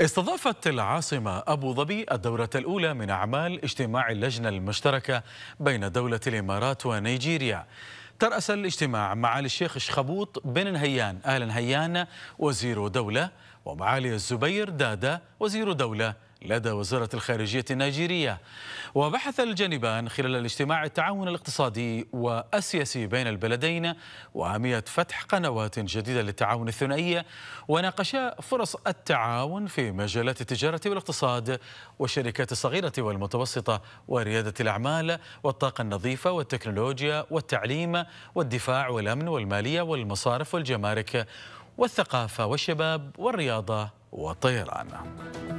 استضافت العاصمة أبو ظبي الدورة الأولى من أعمال اجتماع اللجنة المشتركة بين دولة الإمارات ونيجيريا ترأس الاجتماع معالي الشيخ شخبوط بن نهيان آل نهيان وزير دولة ومعالي الزبير دادة وزير دولة لدى وزارة الخارجية النيجيرية وبحث الجانبان خلال الاجتماع التعاون الاقتصادي والسياسي بين البلدين وأهمية فتح قنوات جديدة للتعاون الثنائية وناقشا فرص التعاون في مجالات التجارة والاقتصاد والشركات الصغيرة والمتوسطة وريادة الأعمال والطاقة النظيفة والتكنولوجيا والتعليم والدفاع والأمن والمالية والمصارف والجمارك والثقافة والشباب والرياضة والطيران